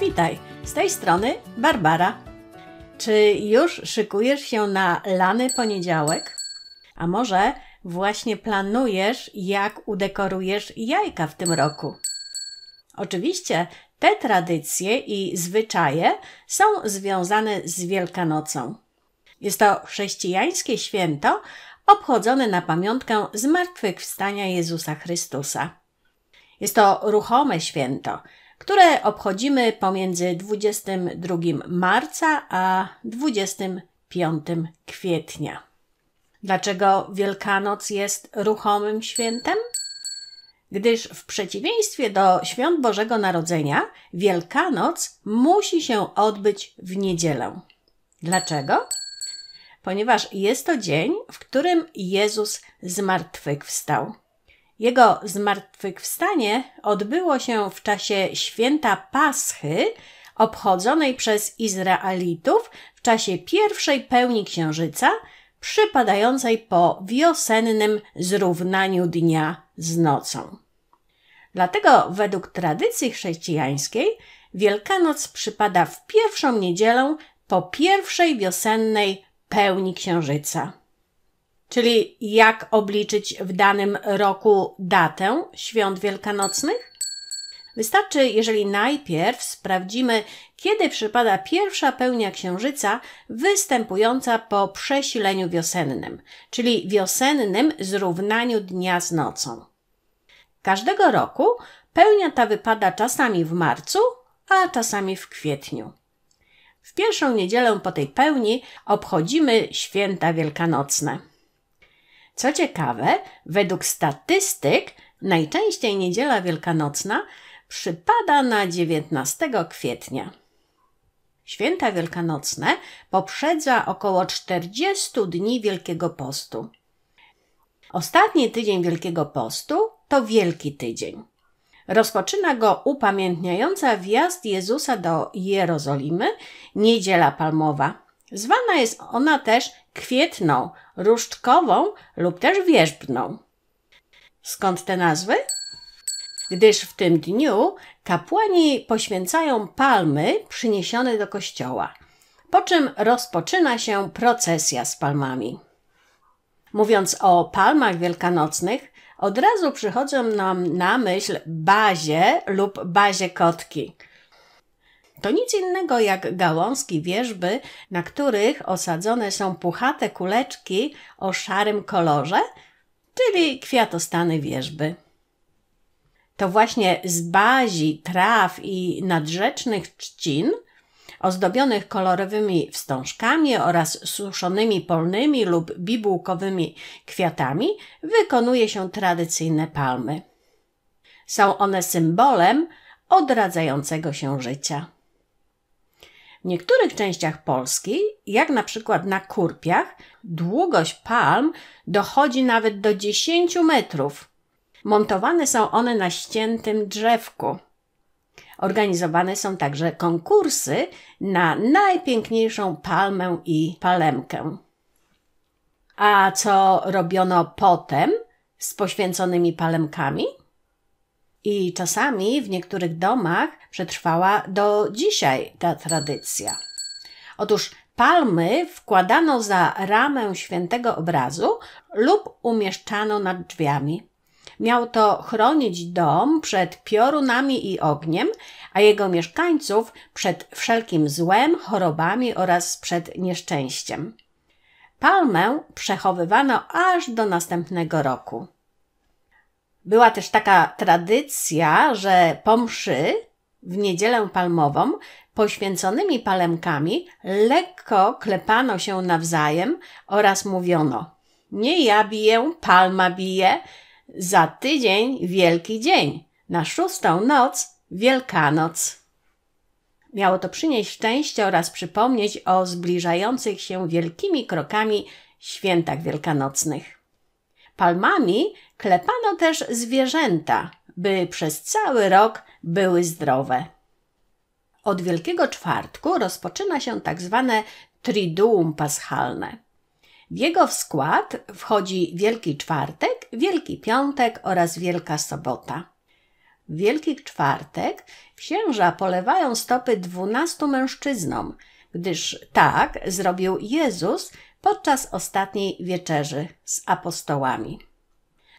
Witaj, z tej strony Barbara. Czy już szykujesz się na lany poniedziałek? A może właśnie planujesz, jak udekorujesz jajka w tym roku? Oczywiście te tradycje i zwyczaje są związane z Wielkanocą. Jest to chrześcijańskie święto obchodzone na pamiątkę zmartwychwstania Jezusa Chrystusa. Jest to ruchome święto – które obchodzimy pomiędzy 22 marca a 25 kwietnia. Dlaczego Wielkanoc jest ruchomym świętem? Gdyż w przeciwieństwie do świąt Bożego Narodzenia, Wielkanoc musi się odbyć w niedzielę. Dlaczego? Ponieważ jest to dzień, w którym Jezus zmartwychwstał. Jego zmartwychwstanie odbyło się w czasie święta Paschy, obchodzonej przez Izraelitów w czasie pierwszej pełni księżyca, przypadającej po wiosennym zrównaniu dnia z nocą. Dlatego według tradycji chrześcijańskiej Wielkanoc przypada w pierwszą niedzielę po pierwszej wiosennej pełni księżyca czyli jak obliczyć w danym roku datę świąt wielkanocnych? Wystarczy, jeżeli najpierw sprawdzimy, kiedy przypada pierwsza pełnia księżyca występująca po przesileniu wiosennym, czyli wiosennym zrównaniu dnia z nocą. Każdego roku pełnia ta wypada czasami w marcu, a czasami w kwietniu. W pierwszą niedzielę po tej pełni obchodzimy święta wielkanocne. Co ciekawe, według statystyk najczęściej niedziela wielkanocna przypada na 19 kwietnia. Święta wielkanocne poprzedza około 40 dni Wielkiego Postu. Ostatni tydzień Wielkiego Postu to Wielki Tydzień. Rozpoczyna go upamiętniająca wjazd Jezusa do Jerozolimy niedziela palmowa. Zwana jest ona też kwietną, różdżkową lub też wierzbną. Skąd te nazwy? Gdyż w tym dniu kapłani poświęcają palmy przyniesione do kościoła, po czym rozpoczyna się procesja z palmami. Mówiąc o palmach wielkanocnych, od razu przychodzą nam na myśl bazie lub bazie kotki – to nic innego jak gałązki wierzby, na których osadzone są puchate kuleczki o szarym kolorze, czyli kwiatostany wierzby. To właśnie z bazi, traw i nadrzecznych trzcin, ozdobionych kolorowymi wstążkami oraz suszonymi polnymi lub bibułkowymi kwiatami, wykonuje się tradycyjne palmy. Są one symbolem odradzającego się życia. W niektórych częściach Polski, jak na przykład na Kurpiach, długość palm dochodzi nawet do 10 metrów. Montowane są one na ściętym drzewku. Organizowane są także konkursy na najpiękniejszą palmę i palemkę. A co robiono potem z poświęconymi palemkami? I czasami w niektórych domach przetrwała do dzisiaj ta tradycja. Otóż palmy wkładano za ramę świętego obrazu lub umieszczano nad drzwiami. Miał to chronić dom przed piorunami i ogniem, a jego mieszkańców przed wszelkim złem, chorobami oraz przed nieszczęściem. Palmę przechowywano aż do następnego roku. Była też taka tradycja, że po mszy w niedzielę palmową poświęconymi palemkami lekko klepano się nawzajem oraz mówiono: Nie ja biję, palma bije, za tydzień wielki dzień, na szóstą noc Wielkanoc. Miało to przynieść szczęście oraz przypomnieć o zbliżających się wielkimi krokami świętach wielkanocnych. Palmami Klepano też zwierzęta, by przez cały rok były zdrowe. Od Wielkiego Czwartku rozpoczyna się tak zwane Triduum Paschalne. W jego skład wchodzi Wielki Czwartek, Wielki Piątek oraz Wielka Sobota. W Wielki Czwartek księża polewają stopy dwunastu mężczyznom, gdyż tak zrobił Jezus podczas ostatniej wieczerzy z apostołami.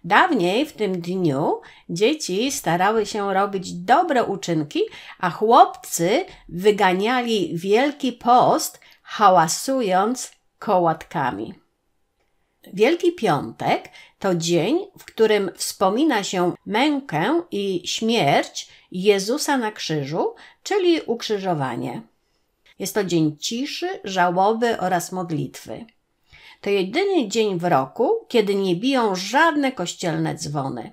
Dawniej w tym dniu dzieci starały się robić dobre uczynki, a chłopcy wyganiali wielki post, hałasując kołatkami. Wielki Piątek to dzień, w którym wspomina się mękę i śmierć Jezusa na krzyżu, czyli ukrzyżowanie. Jest to dzień ciszy, żałoby oraz modlitwy. To jedyny dzień w roku, kiedy nie biją żadne kościelne dzwony.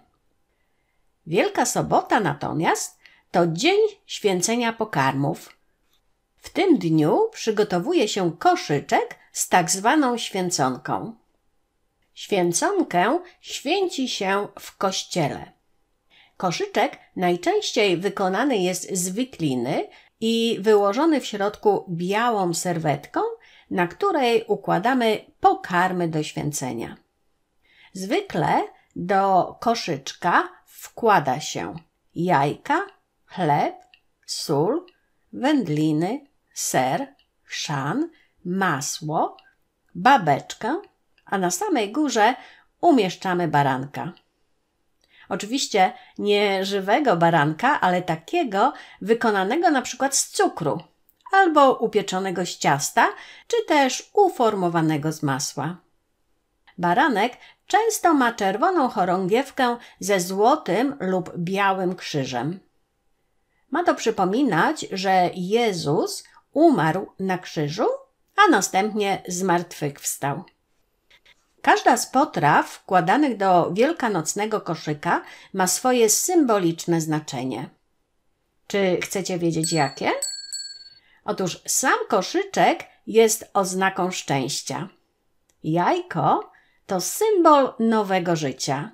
Wielka Sobota natomiast to dzień święcenia pokarmów. W tym dniu przygotowuje się koszyczek z tak zwaną święconką. Święconkę święci się w kościele. Koszyczek najczęściej wykonany jest z wikliny i wyłożony w środku białą serwetką na której układamy pokarmy do święcenia. Zwykle do koszyczka wkłada się jajka, chleb, sól, wędliny, ser, szan, masło, babeczkę, a na samej górze umieszczamy baranka. Oczywiście nie żywego baranka, ale takiego wykonanego na przykład z cukru albo upieczonego z ciasta, czy też uformowanego z masła. Baranek często ma czerwoną chorągiewkę ze złotym lub białym krzyżem. Ma to przypominać, że Jezus umarł na krzyżu, a następnie zmartwychwstał. Każda z potraw wkładanych do wielkanocnego koszyka ma swoje symboliczne znaczenie. Czy chcecie wiedzieć jakie? Otóż sam koszyczek jest oznaką szczęścia. Jajko to symbol nowego życia.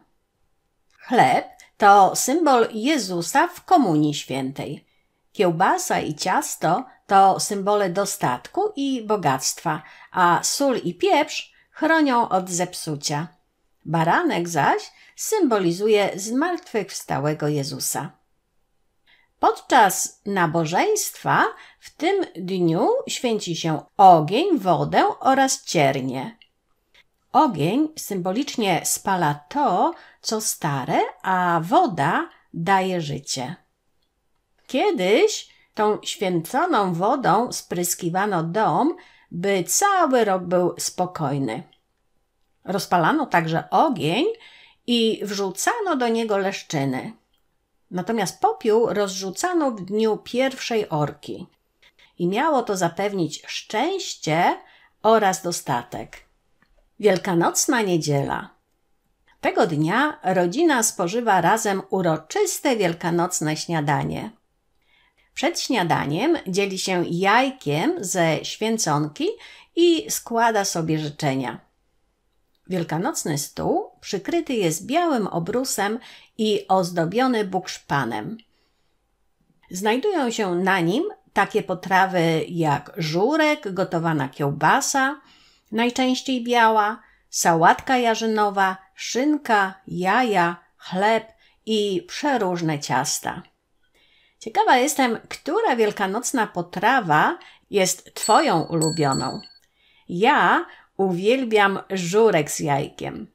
Chleb to symbol Jezusa w Komunii Świętej. Kiełbasa i ciasto to symbole dostatku i bogactwa, a sól i pieprz chronią od zepsucia. Baranek zaś symbolizuje zmartwychwstałego Jezusa. Podczas nabożeństwa w tym dniu święci się ogień, wodę oraz ciernie. Ogień symbolicznie spala to, co stare, a woda daje życie. Kiedyś tą święconą wodą spryskiwano dom, by cały rok był spokojny. Rozpalano także ogień i wrzucano do niego leszczyny. Natomiast popiół rozrzucano w dniu pierwszej orki i miało to zapewnić szczęście oraz dostatek. Wielkanocna niedziela. Tego dnia rodzina spożywa razem uroczyste wielkanocne śniadanie. Przed śniadaniem dzieli się jajkiem ze święconki i składa sobie życzenia. Wielkanocny stół przykryty jest białym obrusem i ozdobiony bukszpanem. Znajdują się na nim takie potrawy jak żurek, gotowana kiełbasa, najczęściej biała, sałatka jarzynowa, szynka, jaja, chleb i przeróżne ciasta. Ciekawa jestem, która wielkanocna potrawa jest Twoją ulubioną. Ja uwielbiam żurek z jajkiem.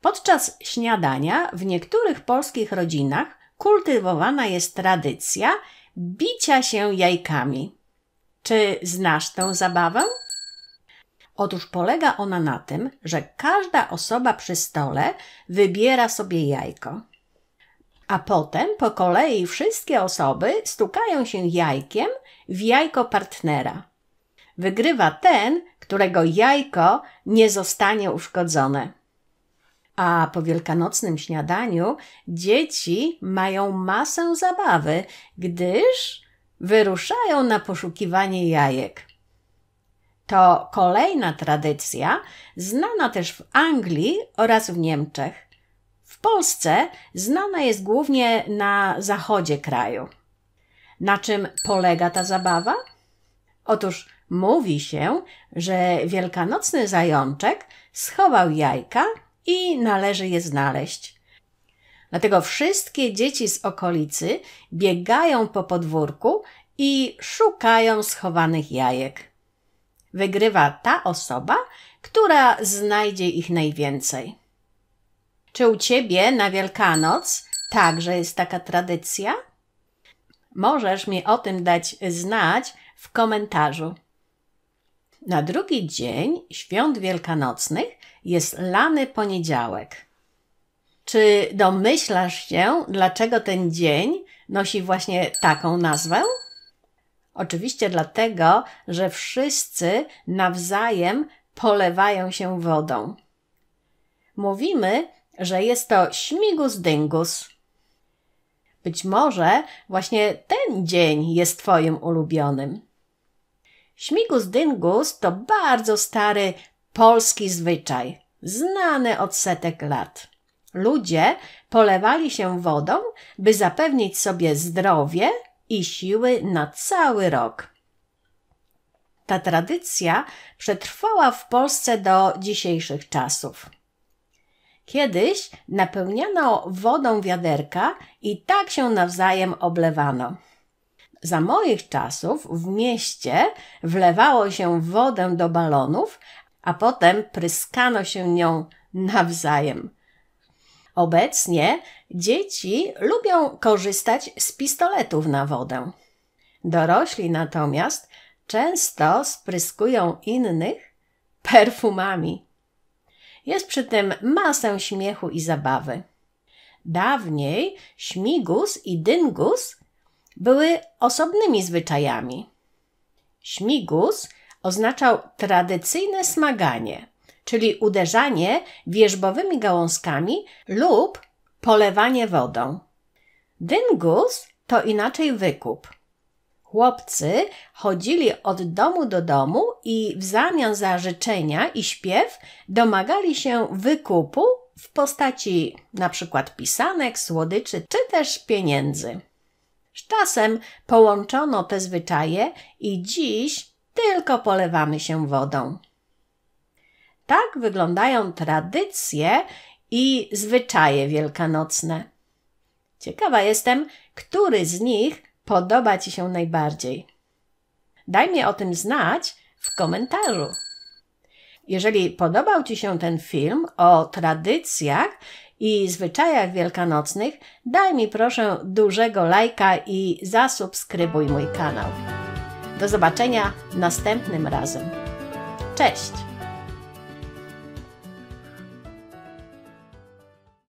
Podczas śniadania w niektórych polskich rodzinach kultywowana jest tradycja bicia się jajkami. Czy znasz tę zabawę? Otóż polega ona na tym, że każda osoba przy stole wybiera sobie jajko. A potem po kolei wszystkie osoby stukają się jajkiem w jajko partnera. Wygrywa ten, którego jajko nie zostanie uszkodzone. A po wielkanocnym śniadaniu dzieci mają masę zabawy, gdyż wyruszają na poszukiwanie jajek. To kolejna tradycja, znana też w Anglii oraz w Niemczech. W Polsce znana jest głównie na zachodzie kraju. Na czym polega ta zabawa? Otóż mówi się, że wielkanocny zajączek schował jajka i należy je znaleźć. Dlatego wszystkie dzieci z okolicy biegają po podwórku i szukają schowanych jajek. Wygrywa ta osoba, która znajdzie ich najwięcej. Czy u ciebie na Wielkanoc także jest taka tradycja? Możesz mi o tym dać znać w komentarzu. Na drugi dzień świąt wielkanocnych jest lany poniedziałek. Czy domyślasz się, dlaczego ten dzień nosi właśnie taką nazwę? Oczywiście dlatego, że wszyscy nawzajem polewają się wodą. Mówimy, że jest to śmigus dyngus. Być może właśnie ten dzień jest Twoim ulubionym. Śmigus dyngus to bardzo stary polski zwyczaj, znany od setek lat. Ludzie polewali się wodą, by zapewnić sobie zdrowie i siły na cały rok. Ta tradycja przetrwała w Polsce do dzisiejszych czasów. Kiedyś napełniano wodą wiaderka i tak się nawzajem oblewano. Za moich czasów w mieście wlewało się wodę do balonów, a potem pryskano się nią nawzajem. Obecnie dzieci lubią korzystać z pistoletów na wodę. Dorośli natomiast często spryskują innych perfumami. Jest przy tym masę śmiechu i zabawy. Dawniej śmigus i dyngus były osobnymi zwyczajami. Śmigus oznaczał tradycyjne smaganie, czyli uderzanie wierzbowymi gałązkami lub polewanie wodą. Dyngus to inaczej wykup. Chłopcy chodzili od domu do domu i w zamian za życzenia i śpiew domagali się wykupu w postaci np. pisanek, słodyczy czy też pieniędzy. Z czasem połączono te zwyczaje i dziś tylko polewamy się wodą. Tak wyglądają tradycje i zwyczaje wielkanocne. Ciekawa jestem, który z nich podoba Ci się najbardziej. Daj mi o tym znać w komentarzu. Jeżeli podobał Ci się ten film o tradycjach i zwyczajach wielkanocnych, daj mi proszę dużego lajka i zasubskrybuj mój kanał. Do zobaczenia następnym razem. Cześć!